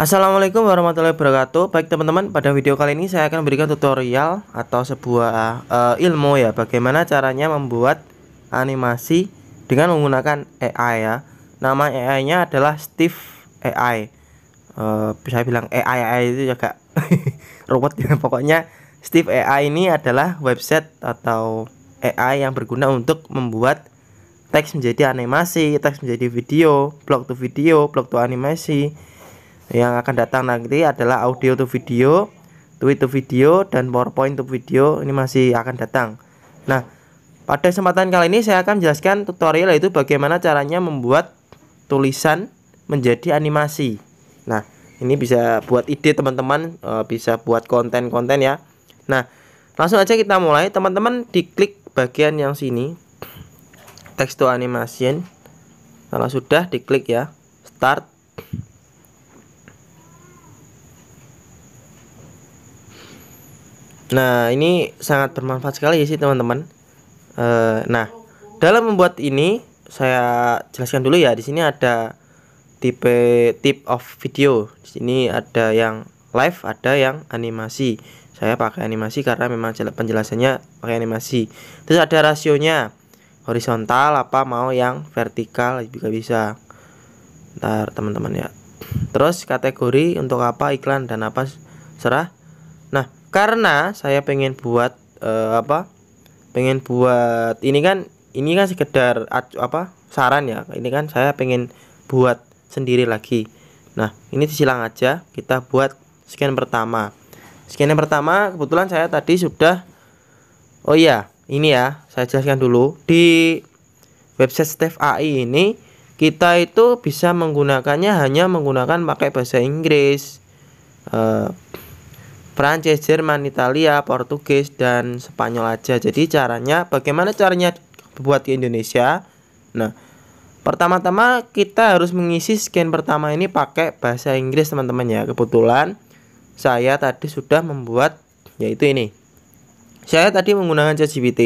Assalamualaikum warahmatullahi wabarakatuh. Baik teman-teman, pada video kali ini saya akan berikan tutorial atau sebuah uh, ilmu ya bagaimana caranya membuat animasi dengan menggunakan AI ya. Nama AI-nya adalah Steve AI. Uh, eh, bisa bilang AI AI itu juga robot ya pokoknya Steve AI ini adalah website atau AI yang berguna untuk membuat teks menjadi animasi, teks menjadi video, blog to video, blog to animasi yang akan datang nanti adalah audio to video tweet to video dan powerpoint to video ini masih akan datang nah pada kesempatan kali ini saya akan menjelaskan tutorial yaitu bagaimana caranya membuat tulisan menjadi animasi nah ini bisa buat ide teman-teman e, bisa buat konten-konten ya nah langsung aja kita mulai teman-teman diklik bagian yang sini text to animation kalau sudah diklik ya start Nah, ini sangat bermanfaat sekali ya sih teman-teman. E, nah, dalam membuat ini saya jelaskan dulu ya. Di sini ada tipe tip of video. Di sini ada yang live, ada yang animasi. Saya pakai animasi karena memang penjelasannya pakai animasi. Terus ada rasionya. Horizontal apa mau yang vertikal juga bisa. Ntar teman-teman ya. Terus kategori untuk apa iklan dan apa serah karena saya pengen buat uh, apa pengen buat ini kan ini kan sekedar apa saran ya ini kan saya pengen buat sendiri lagi nah ini disilang aja kita buat scan pertama scan yang pertama kebetulan saya tadi sudah oh iya ini ya saya jelaskan dulu di website Steve AI ini kita itu bisa menggunakannya hanya menggunakan pakai bahasa Inggris uh, Prancis, Jerman, Italia, Portugis dan Spanyol aja. Jadi caranya bagaimana caranya buat di Indonesia? Nah, pertama-tama kita harus mengisi scan pertama ini pakai bahasa Inggris teman-teman ya. Kebetulan saya tadi sudah membuat yaitu ini. Saya tadi menggunakan ChatGPT.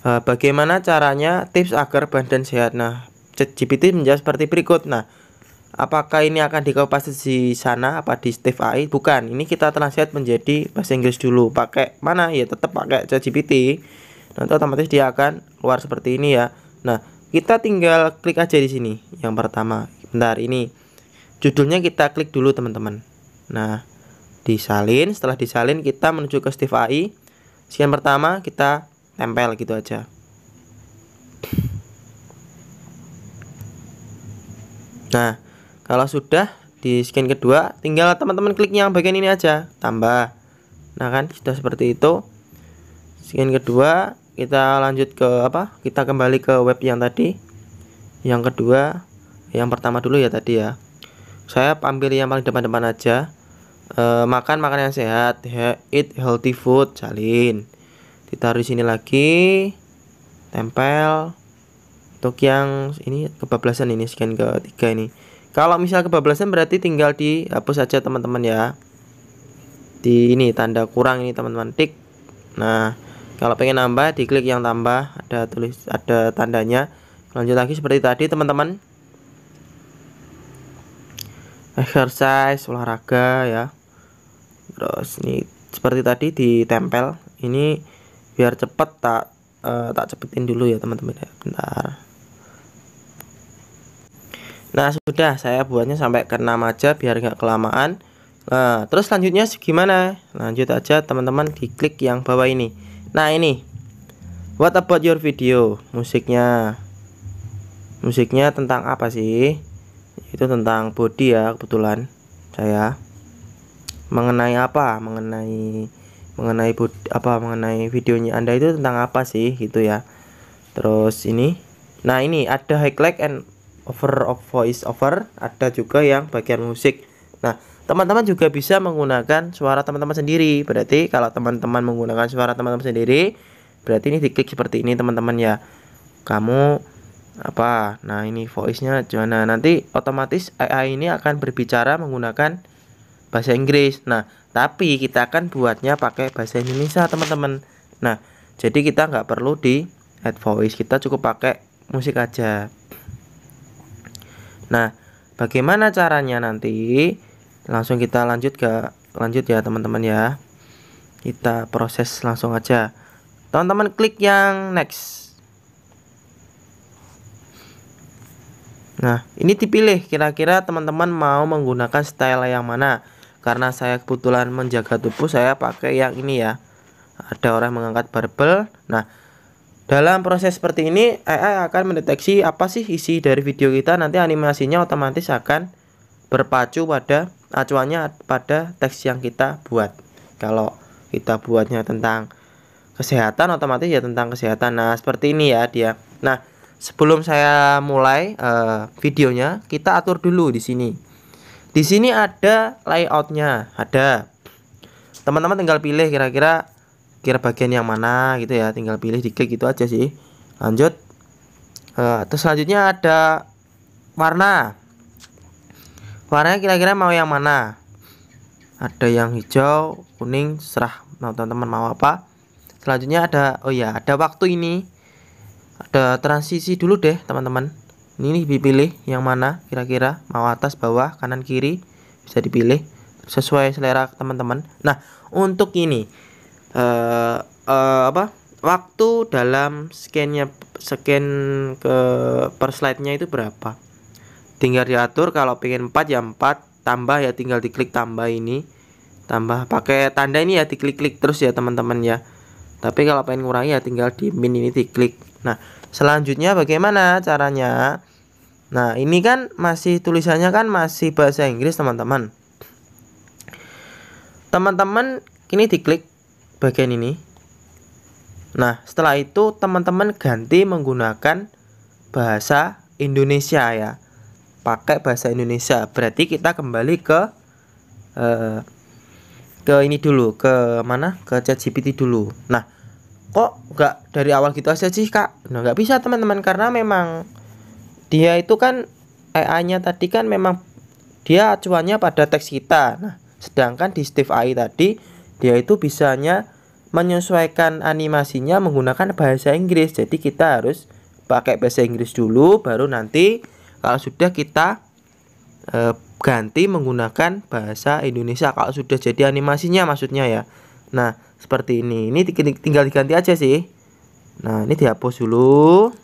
Eh, bagaimana caranya tips agar badan sehat? Nah, ChatGPT menjawab seperti berikut. Nah, apakah ini akan dikopas di sana apa di Steve AI bukan ini kita translate menjadi bahasa Inggris dulu pakai mana ya tetap pakai ChatGPT nanti otomatis dia akan keluar seperti ini ya nah kita tinggal klik aja di sini yang pertama bentar ini judulnya kita klik dulu teman-teman nah disalin setelah disalin kita menuju ke Steve AI scan pertama kita tempel gitu aja nah kalau sudah di scan kedua tinggal teman-teman klik yang bagian ini aja tambah nah kan sudah seperti itu scan kedua kita lanjut ke apa kita kembali ke web yang tadi yang kedua yang pertama dulu ya tadi ya saya ambil yang paling depan-depan aja e, makan makan yang sehat eat healthy food salin ditaruh di sini lagi tempel untuk yang ini kebablasan ini scan ketiga ini kalau misal kebablasan berarti tinggal dihapus saja teman-teman ya. Di ini tanda kurang ini teman-teman tik. Nah, kalau pengen nambah diklik yang tambah ada tulis ada tandanya. Lanjut lagi seperti tadi teman-teman. Exercise olahraga ya. Terus ini seperti tadi ditempel. Ini biar cepet tak uh, tak cepetin dulu ya teman-teman ya. Bentar. Nah sudah saya buatnya sampai ke 6 aja biar nggak kelamaan Nah terus selanjutnya gimana lanjut aja teman-teman diklik yang bawah ini Nah ini What about your video musiknya Musiknya tentang apa sih Itu tentang body ya kebetulan saya mengenai apa mengenai mengenai apa mengenai videonya Anda itu tentang apa sih gitu ya terus ini nah ini ada highlight and over of voice over ada juga yang bagian musik nah teman-teman juga bisa menggunakan suara teman-teman sendiri berarti kalau teman-teman menggunakan suara teman-teman sendiri berarti ini diklik seperti ini teman-teman ya kamu apa nah ini voice nya gimana nanti otomatis AI ini akan berbicara menggunakan bahasa Inggris nah tapi kita akan buatnya pakai bahasa Indonesia teman-teman nah jadi kita nggak perlu di add voice kita cukup pakai musik aja Nah, bagaimana caranya nanti? Langsung kita lanjut ke lanjut ya teman-teman ya. Kita proses langsung aja. Teman-teman klik yang next. Nah, ini dipilih kira-kira teman-teman mau menggunakan style yang mana. Karena saya kebetulan menjaga tubuh, saya pakai yang ini ya. Ada orang mengangkat barbel. Nah, dalam proses seperti ini, AI akan mendeteksi apa sih isi dari video kita, nanti animasinya otomatis akan berpacu pada acuannya pada teks yang kita buat. Kalau kita buatnya tentang kesehatan, otomatis ya tentang kesehatan. Nah, seperti ini ya dia. Nah, sebelum saya mulai uh, videonya, kita atur dulu di sini. Di sini ada layoutnya, ada. Teman-teman tinggal pilih kira-kira kira bagian yang mana gitu ya tinggal pilih diklik gitu aja sih lanjut uh, terus selanjutnya ada warna warnanya kira-kira mau yang mana ada yang hijau kuning serah mau teman-teman mau apa selanjutnya ada oh ya ada waktu ini ada transisi dulu deh teman-teman ini dipilih yang mana kira-kira mau atas bawah kanan kiri bisa dipilih sesuai selera teman-teman nah untuk ini uh, uh, apa waktu dalam scannya scan ke per slide-nya itu berapa tinggal diatur kalau pengen 4 ya 4 tambah ya tinggal diklik tambah ini tambah pakai tanda ini ya diklik-klik terus ya teman-teman ya tapi kalau pengen kurangi ya tinggal di min ini diklik nah selanjutnya bagaimana caranya nah ini kan masih tulisannya kan masih bahasa Inggris teman-teman teman-teman ini diklik bagian ini nah setelah itu teman-teman ganti menggunakan bahasa Indonesia ya pakai bahasa Indonesia berarti kita kembali ke uh, ke ini dulu ke mana ke ChatGPT dulu nah kok nggak dari awal gitu aja sih kak nah nggak bisa teman-teman karena memang dia itu kan AI-nya tadi kan memang dia acuannya pada teks kita nah sedangkan di Steve AI tadi dia itu bisanya menyesuaikan animasinya menggunakan bahasa Inggris. Jadi kita harus pakai bahasa Inggris dulu baru nanti kalau sudah kita e, ganti menggunakan bahasa Indonesia kalau sudah jadi animasinya maksudnya ya. Nah, seperti ini. Ini tinggal diganti aja sih. Nah, ini dihapus dulu.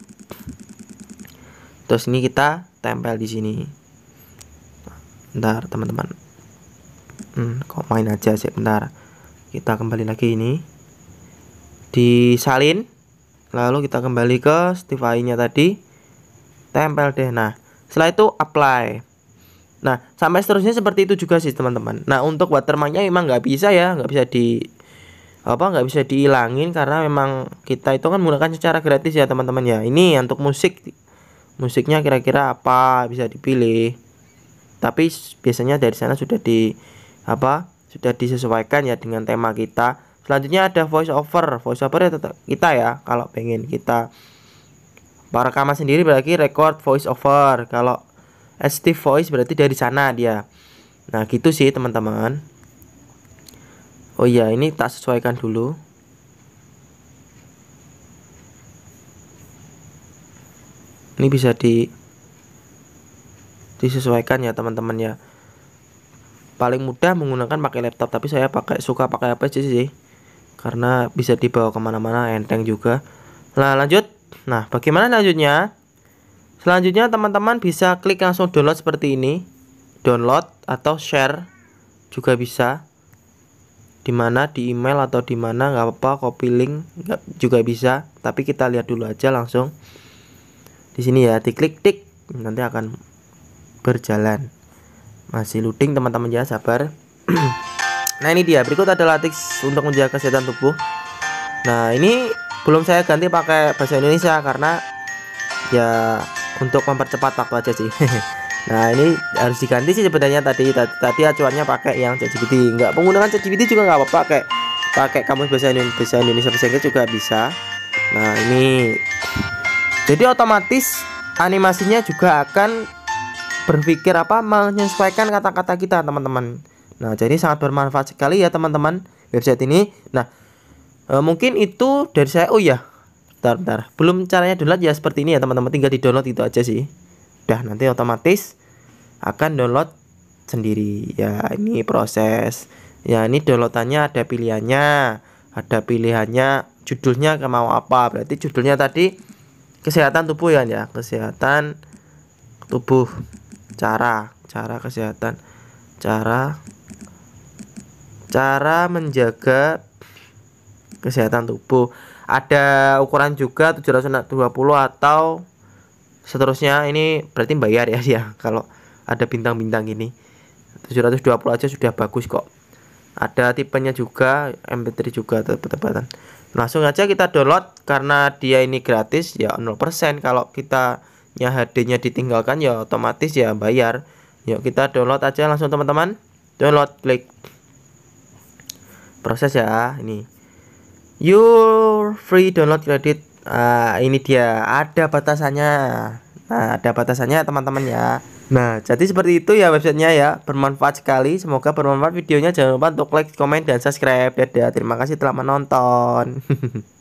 Terus ini kita tempel di sini. Bentar, teman-teman. Hmm, kok main aja sih bentar kita kembali lagi ini disalin lalu kita kembali ke stify nya tadi tempel deh nah setelah itu apply nah sampai seterusnya seperti itu juga sih teman-teman nah untuk watermarknya memang nggak bisa ya nggak bisa di apa nggak bisa dihilangin karena memang kita itu kan menggunakan secara gratis ya teman-teman ya ini untuk musik musiknya kira-kira apa bisa dipilih tapi biasanya dari sana sudah di apa sudah disesuaikan ya dengan tema kita selanjutnya ada voice over voice over ya tetap kita ya kalau pengen kita para rekaman sendiri berarti record voice over kalau st voice berarti dari sana dia nah gitu sih teman-teman oh iya ini tak sesuaikan dulu ini bisa di disesuaikan ya teman-teman ya paling mudah menggunakan pakai laptop tapi saya pakai suka pakai HP sih sih, karena bisa dibawa kemana-mana enteng juga nah lanjut nah bagaimana lanjutnya selanjutnya teman-teman bisa klik langsung download seperti ini download atau share juga bisa dimana di email atau dimana nggak apa-apa copy link nggak juga bisa tapi kita lihat dulu aja langsung di sini ya diklik tik nanti akan berjalan masih loading teman-teman ya sabar nah ini dia berikut ada tips untuk menjaga kesehatan tubuh nah ini belum saya ganti pakai bahasa Indonesia karena ya untuk mempercepat waktu aja sih nah ini harus diganti sih sebenarnya tadi tadi, acuannya pakai yang ChatGPT nggak penggunaan ChatGPT juga nggak apa-apa pakai pakai kamus bahasa Indonesia bahasa Indonesia juga bisa nah ini jadi otomatis animasinya juga akan berpikir apa menyesuaikan kata-kata kita teman-teman nah jadi sangat bermanfaat sekali ya teman-teman website ini nah e, mungkin itu dari saya oh ya bentar bentar belum caranya download ya seperti ini ya teman-teman tinggal di download itu aja sih udah nanti otomatis akan download sendiri ya ini proses ya ini downloadannya ada pilihannya ada pilihannya judulnya ke mau apa berarti judulnya tadi kesehatan tubuh ya ya kesehatan tubuh cara cara kesehatan cara cara menjaga kesehatan tubuh ada ukuran juga 720 atau seterusnya ini berarti bayar ya ya kalau ada bintang-bintang ini 720 aja sudah bagus kok ada tipenya juga mp3 juga tepat-tepatan langsung aja kita download karena dia ini gratis ya 0% kalau kita ya HD-nya ditinggalkan ya otomatis ya bayar yuk kita download aja langsung teman-teman download klik proses ya ini your free download credit ah, ini dia ada batasannya nah ada batasannya teman-teman ya Nah, jadi seperti itu ya websitenya ya. Bermanfaat sekali. Semoga bermanfaat videonya. Jangan lupa untuk like, comment, dan subscribe. ya. Terima kasih telah menonton.